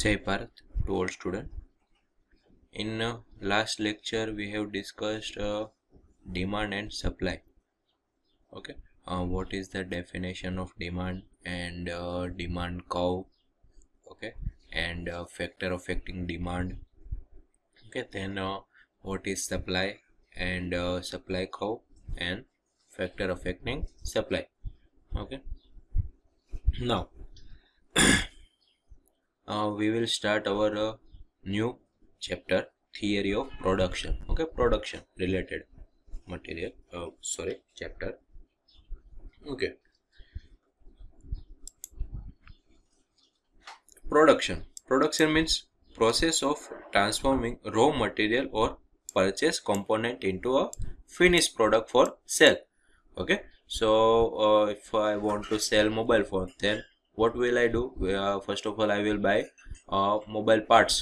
Jai Bharat to all students. In uh, last lecture we have discussed uh, demand and supply. Okay, uh, what is the definition of demand and uh, demand curve? Okay, and uh, factor affecting demand. Okay, then uh, what is supply and supply curve and factor affecting supply. Okay, now uh, we will start our uh, new chapter theory of production okay production related material uh, sorry chapter okay production production means process of transforming raw material or purchase component into a finished product for sale okay so uh, if i want to sell mobile phone then what will i do uh, first of all i will buy uh, mobile parts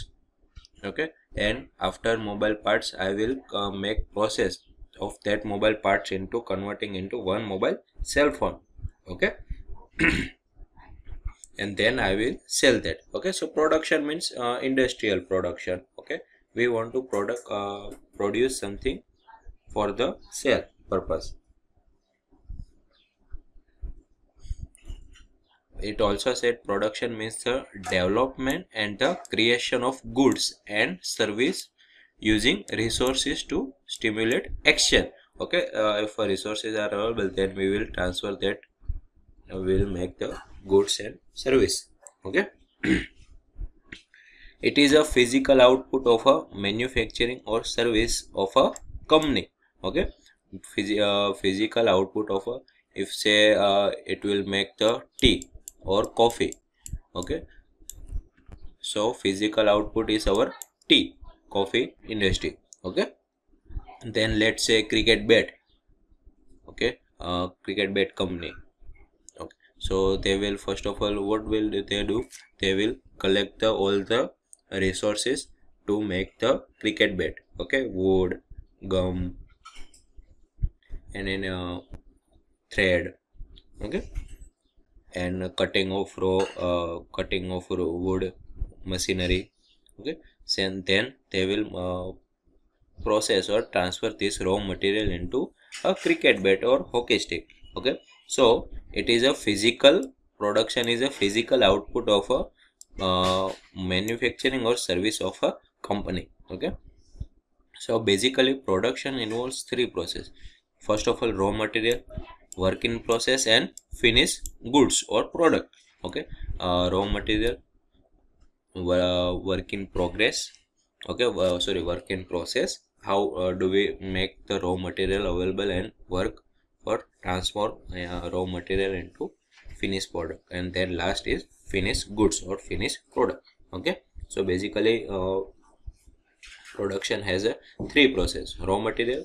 okay and after mobile parts i will uh, make process of that mobile parts into converting into one mobile cell phone okay and then i will sell that okay so production means uh, industrial production okay we want to product uh, produce something for the sale purpose it also said production means the development and the creation of goods and service using resources to stimulate action okay uh, if resources are available then we will transfer that uh, we will make the goods and service okay it is a physical output of a manufacturing or service of a company okay Physi uh, physical output of a if say uh, it will make the tea or coffee okay so physical output is our tea, coffee industry okay then let's say cricket bet okay uh, cricket bet company okay so they will first of all what will they do they will collect the all the resources to make the cricket bat okay wood gum and then uh, thread okay and cutting of raw uh, cutting of raw wood machinery okay and then they will uh, process or transfer this raw material into a cricket bat or hockey stick okay so it is a physical production is a physical output of a uh, manufacturing or service of a company okay so basically production involves three process first of all raw material work in process and finished goods or product okay uh, raw material uh, work in progress okay uh, sorry work in process how uh, do we make the raw material available and work for transform uh, raw material into finished product and then last is finished goods or finished product okay so basically uh, production has a three process raw material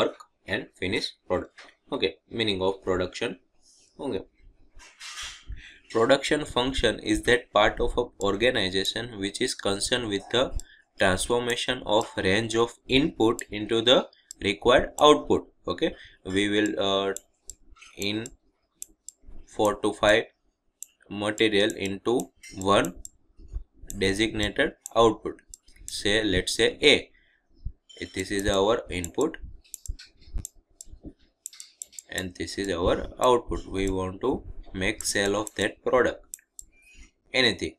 work and finished product okay meaning of production okay production function is that part of an organization which is concerned with the transformation of range of input into the required output okay we will uh, in 4 to 5 material into one designated output say let's say a this is our input and this is our output we want to make sale of that product anything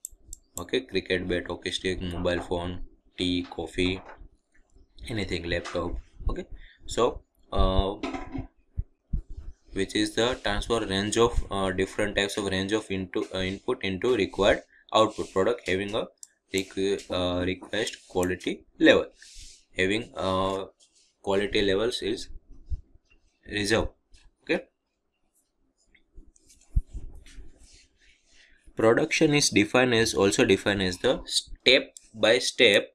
okay cricket bat hockey stick mobile phone tea coffee anything laptop okay so uh, which is the transfer range of uh, different types of range of into uh, input into required output product having a requ uh, request quality level having uh, quality levels is reserved production is defined as also defined as the step by step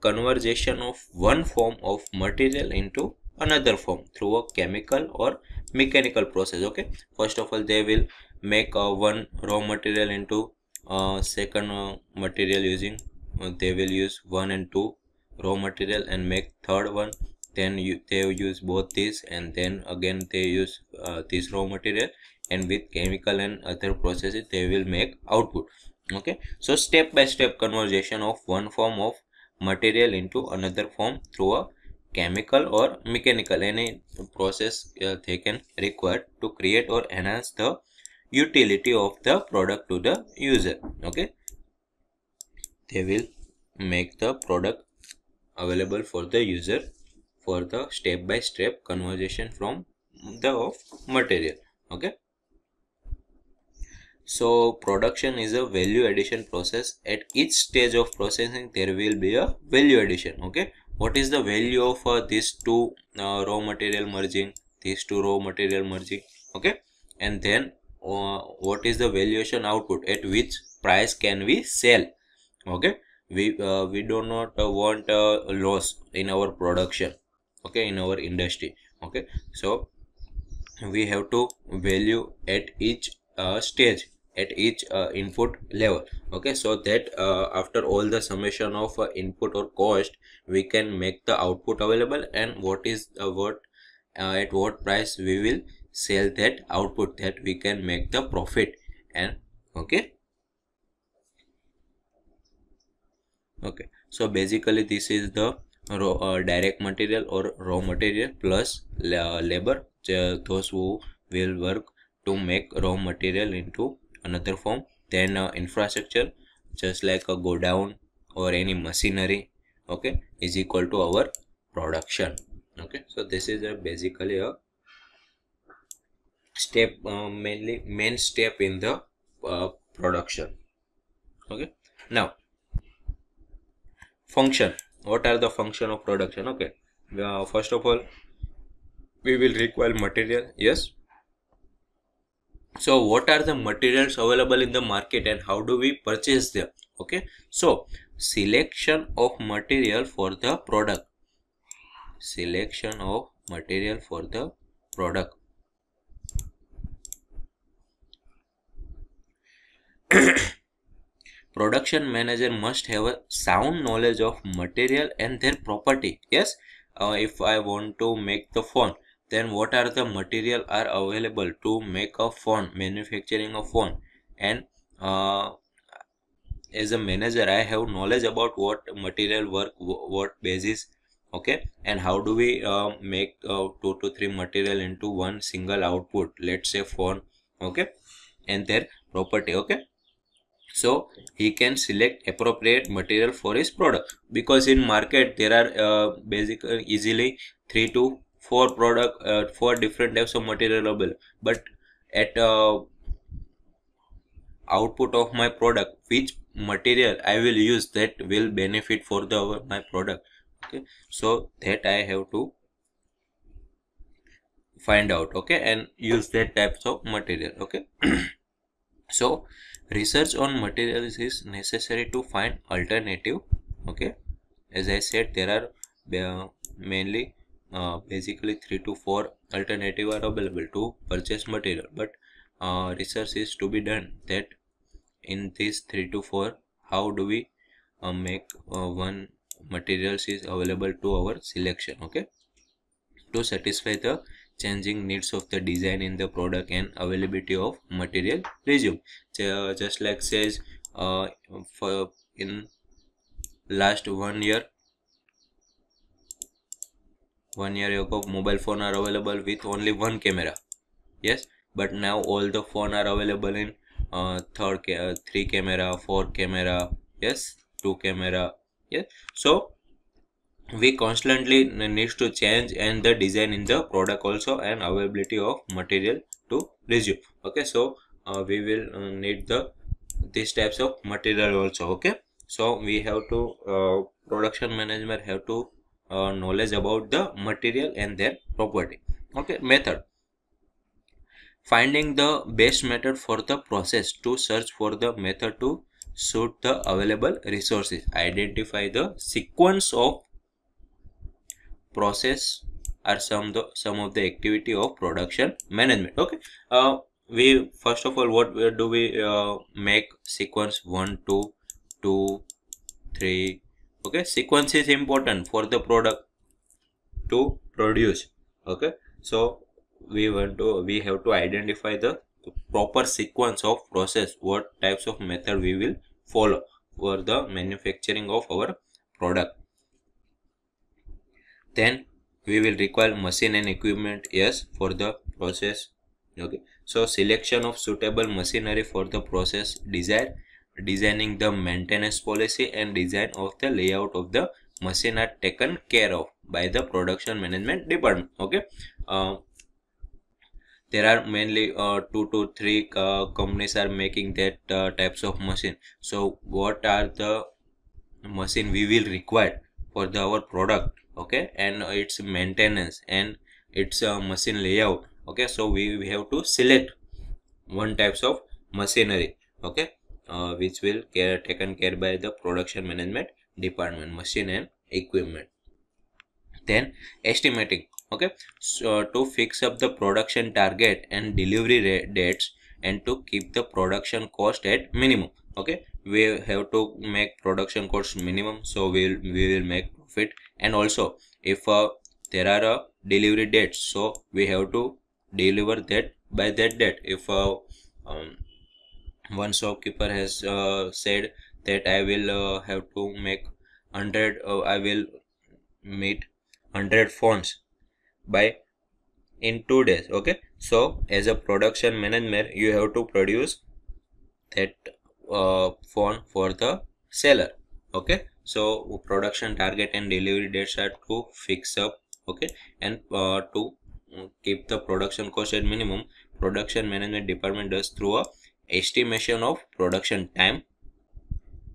conversion of one form of material into another form through a chemical or mechanical process okay first of all they will make uh, one raw material into uh, second uh, material using uh, they will use one and two raw material and make third one then you, they use both these and then again they use uh, this raw material and with chemical and other processes they will make output okay so step by step conversion of one form of material into another form through a chemical or mechanical any process uh, they can require to create or enhance the utility of the product to the user okay they will make the product available for the user for the step by step conversion from the of material okay so production is a value addition process. At each stage of processing, there will be a value addition. Okay. What is the value of uh, these two uh, raw material merging, these two raw material merging? Okay. And then uh, what is the valuation output at which price can we sell? Okay. We, uh, we do not uh, want a loss in our production. Okay. In our industry. Okay. So we have to value at each uh, stage at each uh, input level okay so that uh, after all the summation of uh, input or cost we can make the output available and what is what at what price we will sell that output that we can make the profit and okay okay so basically this is the raw uh, direct material or raw material plus labor those who will work to make raw material into another form then uh, infrastructure just like a go down or any machinery okay is equal to our production okay so this is a basically a step uh, mainly main step in the uh, production okay now function what are the function of production okay uh, first of all we will require material yes so what are the materials available in the market and how do we purchase them okay so selection of material for the product selection of material for the product production manager must have a sound knowledge of material and their property yes uh, if i want to make the phone then what are the material are available to make a phone manufacturing a phone and uh, as a manager i have knowledge about what material work what basis okay and how do we uh, make uh, two to three material into one single output let's say phone okay and their property okay so he can select appropriate material for his product because in market there are uh, basically easily three to four product uh, four different types of material available but at uh, output of my product which material i will use that will benefit for the my product okay so that i have to find out okay and use that types of material okay so research on materials is necessary to find alternative okay as i said there are uh, mainly uh, basically three to four alternative are available to purchase material but uh, research is to be done that in these three to four how do we uh, make uh, one materials is available to our selection okay to satisfy the changing needs of the design in the product and availability of material resume so, uh, just like says uh, for in last one year one year ago mobile phone are available with only one camera yes but now all the phone are available in uh, third uh, three camera four camera yes two camera yes so we constantly need to change and the design in the product also and availability of material to resume okay so uh, we will uh, need the these types of material also okay so we have to uh, production management have to uh, knowledge about the material and their property okay method finding the best method for the process to search for the method to suit the available resources identify the sequence of process are some the some of the activity of production management okay uh, we first of all what do we uh, make sequence 1 2 2 3 okay sequence is important for the product to produce okay so we want to we have to identify the proper sequence of process what types of method we will follow for the manufacturing of our product then we will require machine and equipment yes for the process okay so selection of suitable machinery for the process desired designing the maintenance policy and design of the layout of the machine are taken care of by the production management department okay uh, there are mainly uh, two to three uh, companies are making that uh, types of machine so what are the machine we will require for the our product okay and its maintenance and its uh, machine layout okay so we, we have to select one types of machinery okay uh, which will care taken care by the production management department machine and equipment then estimating okay so uh, to fix up the production target and delivery dates and to keep the production cost at minimum okay we have to make production cost minimum so we will we will make profit and also if uh, there are uh, delivery dates so we have to deliver that by that date if uh, um, one shopkeeper has uh, said that i will uh, have to make 100 uh, i will meet 100 phones by in two days okay so as a production manager you have to produce that uh, phone for the seller okay so production target and delivery dates are to fix up okay and uh, to keep the production cost at minimum production management department does through a estimation of production time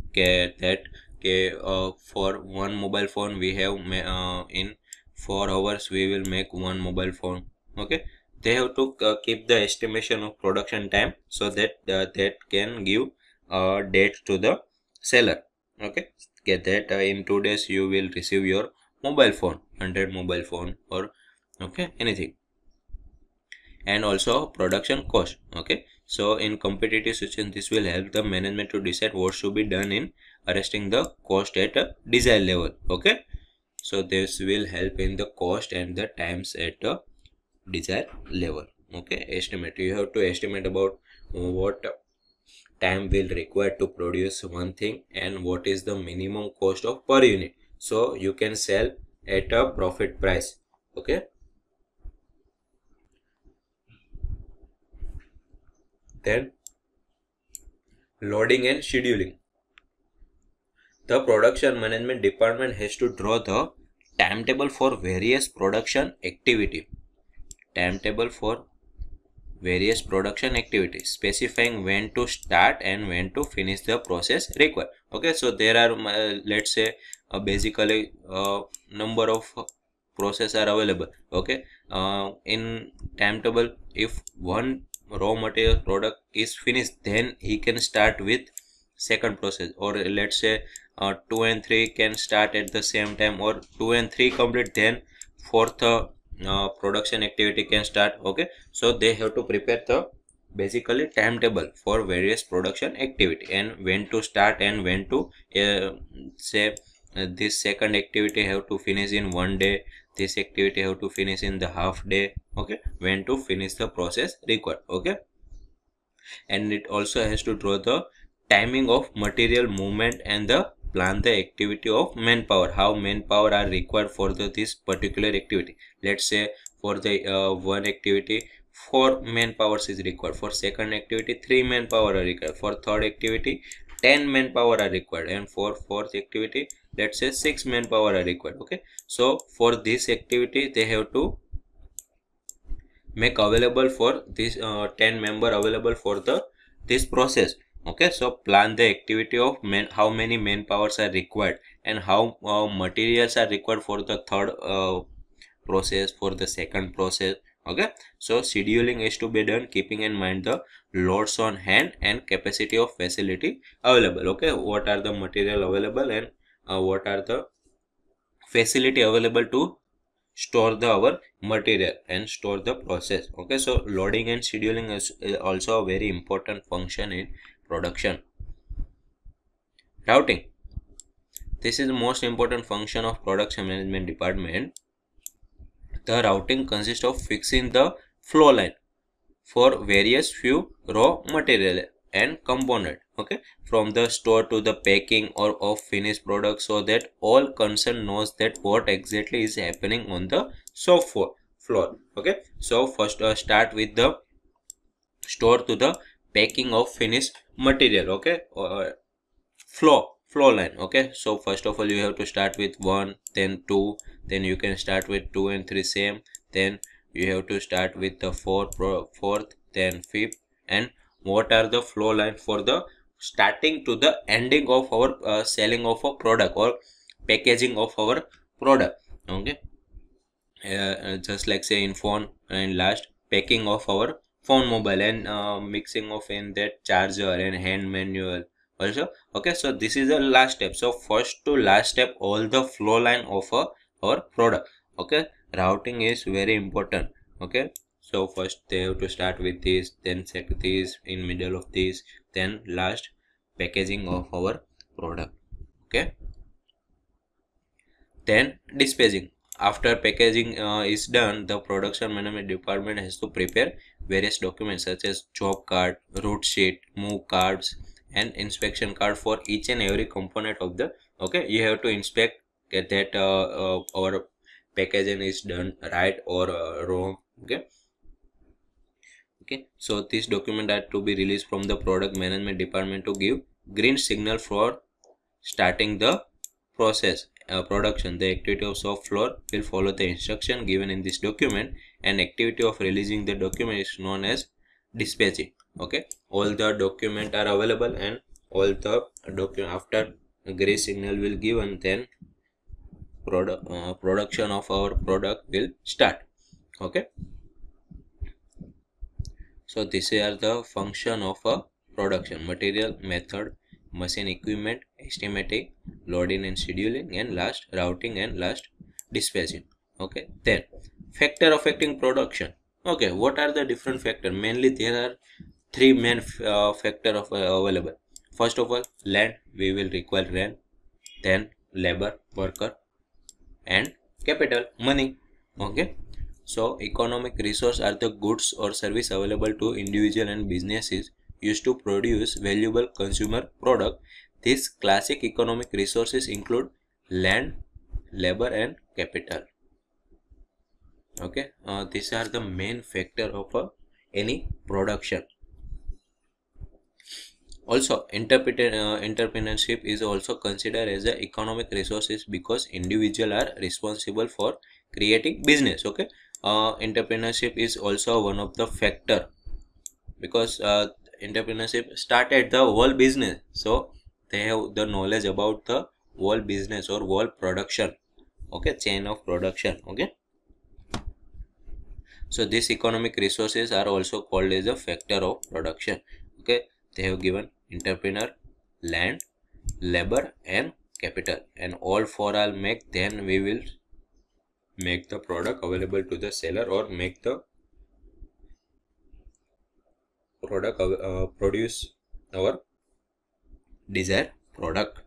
okay, that okay, uh, for one mobile phone we have uh, in 4 hours we will make one mobile phone okay they have to uh, keep the estimation of production time so that uh, that can give uh, date to the seller okay get that uh, in two days you will receive your mobile phone 100 mobile phone or okay anything and also production cost okay so in competitive situation, this will help the management to decide what should be done in arresting the cost at a desired level. Okay. So this will help in the cost and the times at a desired level. Okay. Estimate. You have to estimate about what time will require to produce one thing and what is the minimum cost of per unit. So you can sell at a profit price. Okay Then loading and scheduling. The production management department has to draw the timetable for various production activity. Timetable for various production activities specifying when to start and when to finish the process required okay so there are uh, let's say uh, basically uh, number of process are available okay uh, in timetable if one raw material product is finished then he can start with second process or let's say uh, 2 and 3 can start at the same time or 2 and 3 complete then fourth uh, uh production activity can start okay so they have to prepare the basically timetable for various production activity and when to start and when to uh, say uh, this second activity have to finish in one day this activity have to finish in the half day okay when to finish the process required okay and it also has to draw the timing of material movement and the plan the activity of manpower how manpower are required for the, this particular activity let's say for the uh, one activity four manpowers is required for second activity three manpower are required for third activity 10 manpower are required and for fourth activity let's say six manpower are required okay so for this activity they have to make available for this uh, 10 member available for the this process okay so plan the activity of how many manpowers are required and how uh, materials are required for the third uh, process for the second process okay so scheduling is to be done keeping in mind the loads on hand and capacity of facility available okay what are the material available and uh, what are the facility available to store the our material and store the process okay so loading and scheduling is, is also a very important function in production routing this is the most important function of production management department the routing consists of fixing the flow line for various few raw material and component okay from the store to the packing or of finished product so that all concern knows that what exactly is happening on the shop floor okay so first uh, start with the store to the packing of finished material okay or uh, floor floor line okay so first of all you have to start with one then two then you can start with two and three same then you have to start with the four fourth then fifth and what are the flow line for the starting to the ending of our uh, selling of a product or packaging of our product okay uh, uh just like say in phone and last packing of our phone mobile and uh, mixing of in that charger and hand manual also okay so this is the last step so first to last step all the flow line of a, uh, our product okay routing is very important okay so first they have to start with this then set this in middle of this then last packaging of our product okay then dispatching after packaging uh, is done the production management department has to prepare various documents such as job card route sheet move cards and inspection card for each and every component of the okay you have to inspect that uh, uh, our packaging is done right or uh, wrong okay okay so this document had to be released from the product management department to give green signal for starting the process uh, production the activity of soft floor will follow the instruction given in this document and activity of releasing the document is known as dispatching okay all the document are available and all the document after gray signal will given then product uh, production of our product will start okay so these are the function of a production material, method, machine equipment, estimating, loading and scheduling, and last routing and last dispatching. Okay, then factor affecting production. Okay, what are the different factor? Mainly there are three main uh, factor of uh, available. First of all, land we will require land, then labor worker, and capital money. Okay, so economic resources are the goods or service available to individual and businesses used to produce valuable consumer product. These classic economic resources include land, labor and capital. Okay, uh, these are the main factor of uh, any production. Also, uh, entrepreneurship is also considered as the economic resources because individual are responsible for creating business. Okay, uh, entrepreneurship is also one of the factor because uh, entrepreneurship started the whole business so they have the knowledge about the whole business or whole production okay chain of production okay so these economic resources are also called as a factor of production okay they have given entrepreneur land labor and capital and all four I'll make then we will make the product available to the seller or make the product uh, produce our desired product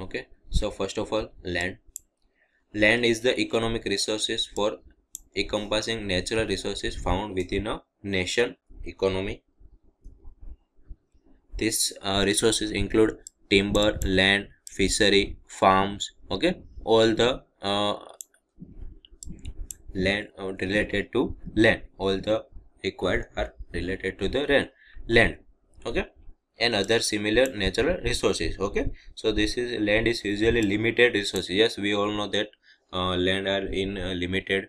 okay so first of all land land is the economic resources for encompassing natural resources found within a nation economy these uh, resources include timber land fishery, farms, okay, all the uh, land uh, related to land, all the required are related to the land, land, okay, and other similar natural resources, okay. So this is land is usually limited resources. Yes, we all know that uh, land are in uh, limited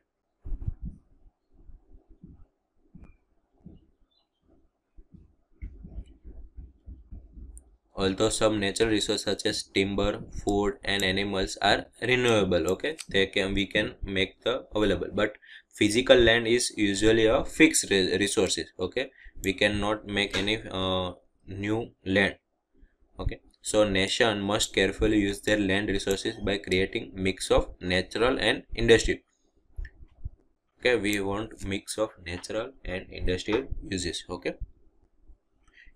although some natural resources such as timber food and animals are renewable okay they can we can make the available but physical land is usually a fixed resources okay we cannot make any uh, new land okay so nation must carefully use their land resources by creating mix of natural and industry okay we want mix of natural and industrial uses okay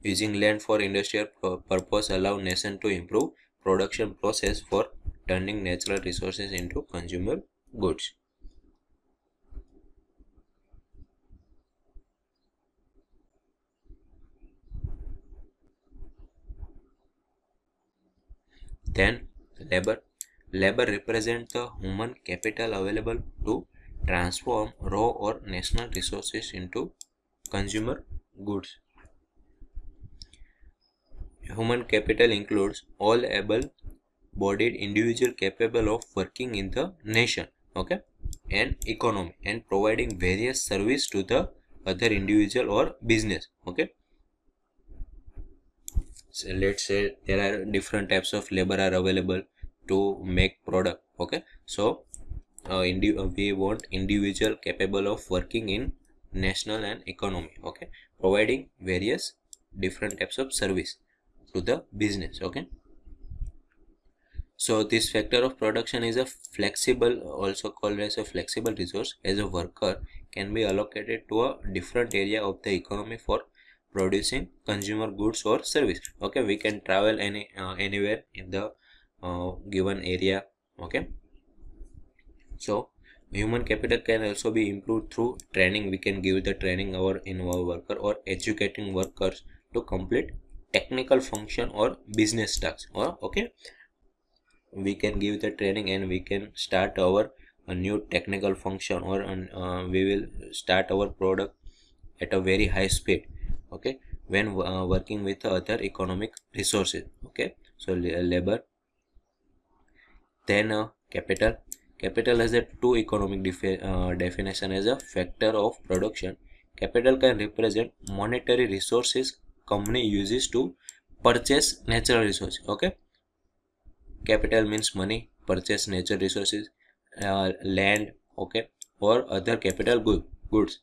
Using land for industrial purpose allow nation to improve production process for turning natural resources into consumer goods. Then labor. Labor represents the human capital available to transform raw or national resources into consumer goods. Human capital includes all able-bodied individual capable of working in the nation, okay, and economy and providing various service to the other individual or business, okay. So let's say there are different types of labor are available to make product, okay. So uh, uh we want individual capable of working in national and economy, okay, providing various different types of service to the business okay so this factor of production is a flexible also called as a flexible resource as a worker can be allocated to a different area of the economy for producing consumer goods or service okay we can travel any uh, anywhere in the uh, given area okay so human capital can also be improved through training we can give the training our in our worker or educating workers to complete technical function or business tasks or oh, okay we can give the training and we can start our a new technical function or uh, we will start our product at a very high speed okay when uh, working with other economic resources okay so labor then uh, capital capital has a two economic uh, definition as a factor of production capital can represent monetary resources company uses to purchase natural resources okay capital means money purchase natural resources uh, land okay or other capital good, goods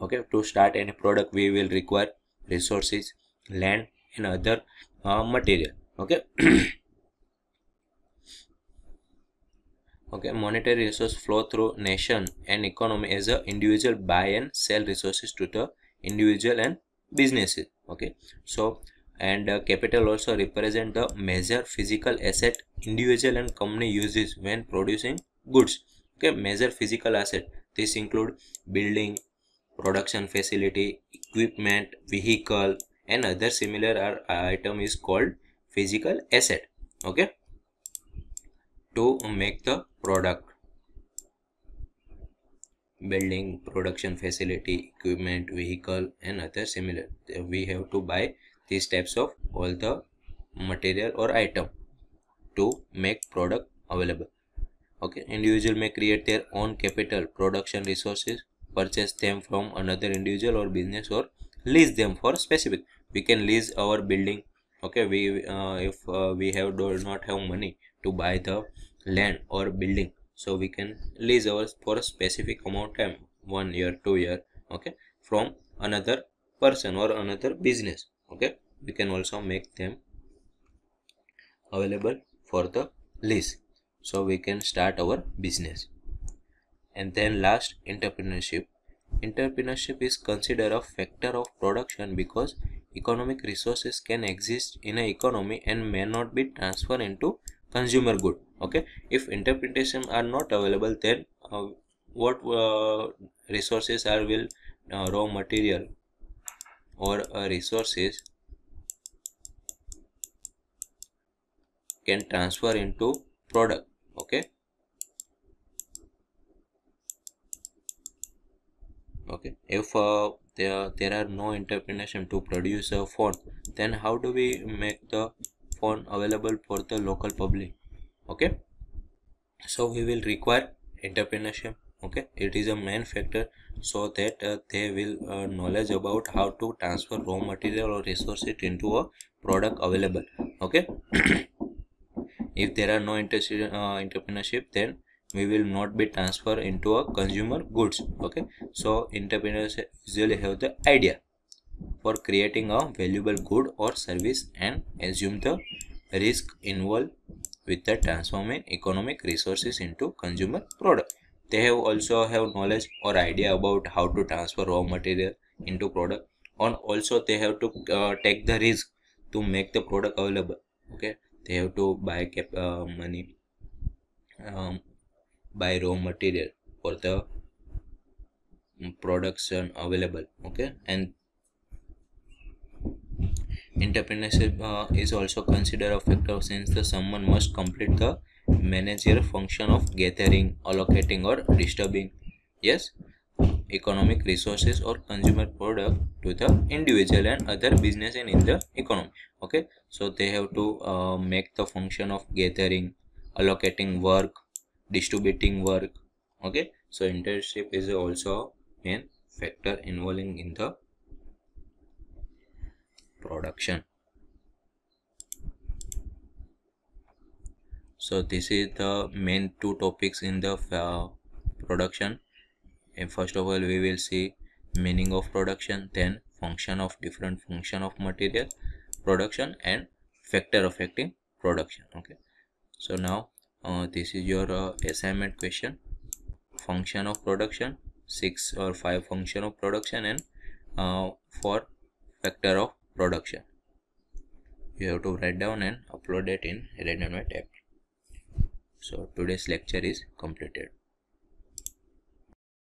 okay to start any product we will require resources land and other uh, material okay okay monetary resource flow through nation and economy as a individual buy and sell resources to the individual and businesses okay so and uh, capital also represent the major physical asset individual and company uses when producing goods okay major physical asset this include building production facility equipment vehicle and other similar uh, item is called physical asset okay to make the product building production facility equipment vehicle and other similar we have to buy these types of all the material or item to make product available okay individual may create their own capital production resources purchase them from another individual or business or lease them for specific we can lease our building okay we uh, if uh, we have do not have money to buy the land or building so we can lease ours for a specific amount time one year two year okay from another person or another business okay we can also make them available for the lease so we can start our business and then last entrepreneurship entrepreneurship is considered a factor of production because economic resources can exist in an economy and may not be transferred into consumer good okay if interpretation are not available then uh, what uh, resources are will uh, raw material or uh, resources can transfer into product okay okay if uh, there, there are no interpretation to produce a phone then how do we make the phone available for the local public okay so we will require entrepreneurship okay it is a main factor so that uh, they will uh, knowledge about how to transfer raw material or it into a product available okay if there are no inter uh, entrepreneurship then we will not be transferred into a consumer goods okay so entrepreneurs usually have the idea for creating a valuable good or service and assume the risk involved with the transforming economic resources into consumer product. They have also have knowledge or idea about how to transfer raw material into product and also they have to uh, take the risk to make the product available. Okay, they have to buy cap, uh, money, um, buy raw material for the mm, production available okay and Entrepreneurship uh, is also considered a factor since the someone must complete the manager function of gathering, allocating, or distributing. Yes, economic resources or consumer product to the individual and other business and in the economy okay so they have to uh, make the function of gathering allocating work distributing work okay so internship is also a main factor involving in the production so this is the main two topics in the uh, production and first of all we will see meaning of production then function of different function of material production and factor affecting production okay so now uh, this is your uh, assignment question function of production six or five function of production and uh, for factor of production you have to write down and upload it in red Note app so today's lecture is completed